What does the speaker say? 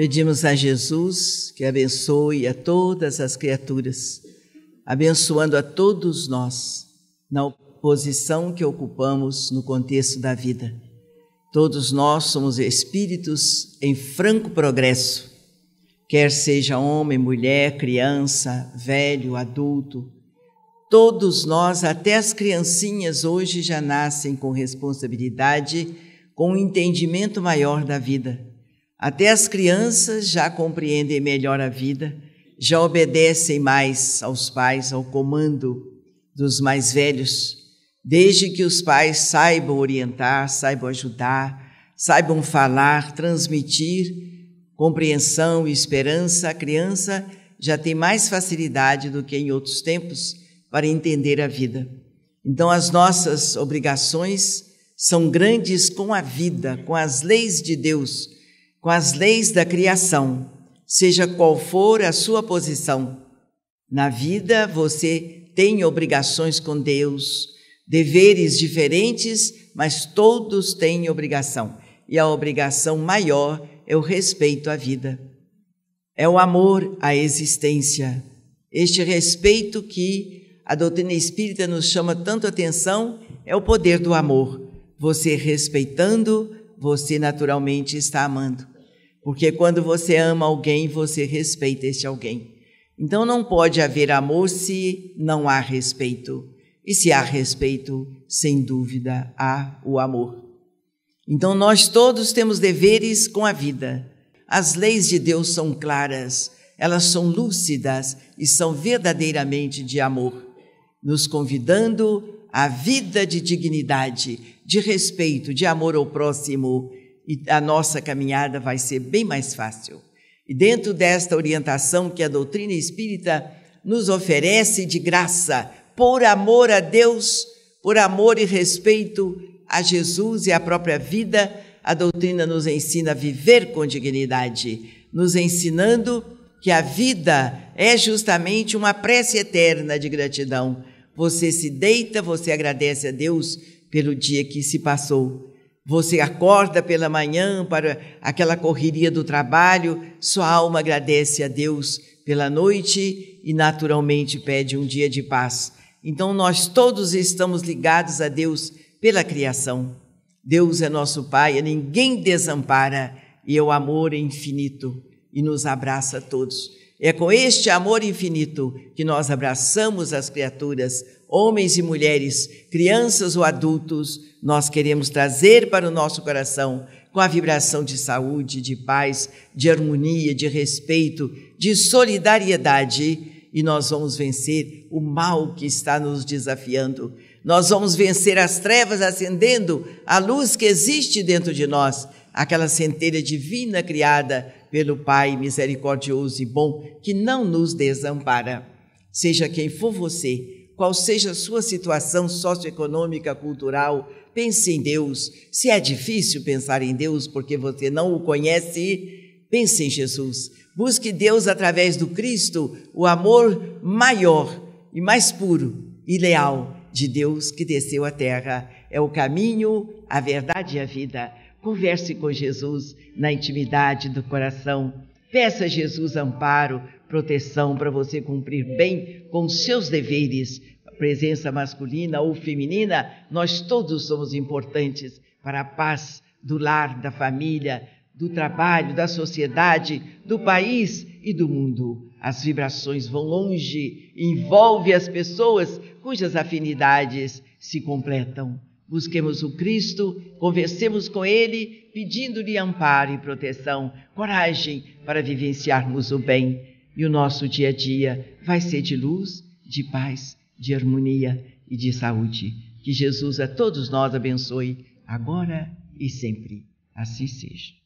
Pedimos a Jesus que abençoe a todas as criaturas, abençoando a todos nós na posição que ocupamos no contexto da vida. Todos nós somos espíritos em franco progresso, quer seja homem, mulher, criança, velho, adulto. Todos nós, até as criancinhas, hoje já nascem com responsabilidade, com um entendimento maior da vida até as crianças já compreendem melhor a vida, já obedecem mais aos pais, ao comando dos mais velhos, desde que os pais saibam orientar, saibam ajudar, saibam falar, transmitir compreensão e esperança, a criança já tem mais facilidade do que em outros tempos para entender a vida. Então, as nossas obrigações são grandes com a vida, com as leis de Deus com as leis da criação, seja qual for a sua posição. Na vida, você tem obrigações com Deus, deveres diferentes, mas todos têm obrigação. E a obrigação maior é o respeito à vida, é o amor à existência. Este respeito que a doutrina espírita nos chama tanto atenção é o poder do amor. Você respeitando, você naturalmente está amando. Porque quando você ama alguém, você respeita este alguém. Então não pode haver amor se não há respeito. E se há respeito, sem dúvida há o amor. Então nós todos temos deveres com a vida. As leis de Deus são claras, elas são lúcidas e são verdadeiramente de amor, nos convidando a vida de dignidade, de respeito, de amor ao próximo, e a nossa caminhada vai ser bem mais fácil. E dentro desta orientação que a doutrina espírita nos oferece de graça, por amor a Deus, por amor e respeito a Jesus e à própria vida, a doutrina nos ensina a viver com dignidade, nos ensinando que a vida é justamente uma prece eterna de gratidão você se deita, você agradece a Deus pelo dia que se passou. Você acorda pela manhã para aquela correria do trabalho, sua alma agradece a Deus pela noite e naturalmente pede um dia de paz. Então nós todos estamos ligados a Deus pela criação. Deus é nosso Pai, ninguém desampara e é o amor é infinito e nos abraça a todos. É com este amor infinito que nós abraçamos as criaturas, homens e mulheres, crianças ou adultos. Nós queremos trazer para o nosso coração com a vibração de saúde, de paz, de harmonia, de respeito, de solidariedade. E nós vamos vencer o mal que está nos desafiando. Nós vamos vencer as trevas acendendo a luz que existe dentro de nós, aquela centelha divina criada pelo Pai misericordioso e bom, que não nos desampara. Seja quem for você, qual seja a sua situação socioeconômica, cultural, pense em Deus. Se é difícil pensar em Deus porque você não o conhece, pense em Jesus. Busque Deus através do Cristo, o amor maior e mais puro e leal de Deus que desceu à terra. É o caminho, a verdade e a vida. Converse com Jesus na intimidade do coração. Peça a Jesus amparo, proteção para você cumprir bem com seus deveres. A presença masculina ou feminina, nós todos somos importantes para a paz do lar, da família, do trabalho, da sociedade, do país e do mundo. As vibrações vão longe, envolve as pessoas cujas afinidades se completam. Busquemos o Cristo, conversemos com Ele, pedindo-lhe amparo e proteção, coragem para vivenciarmos o bem. E o nosso dia a dia vai ser de luz, de paz, de harmonia e de saúde. Que Jesus a todos nós abençoe, agora e sempre. Assim seja.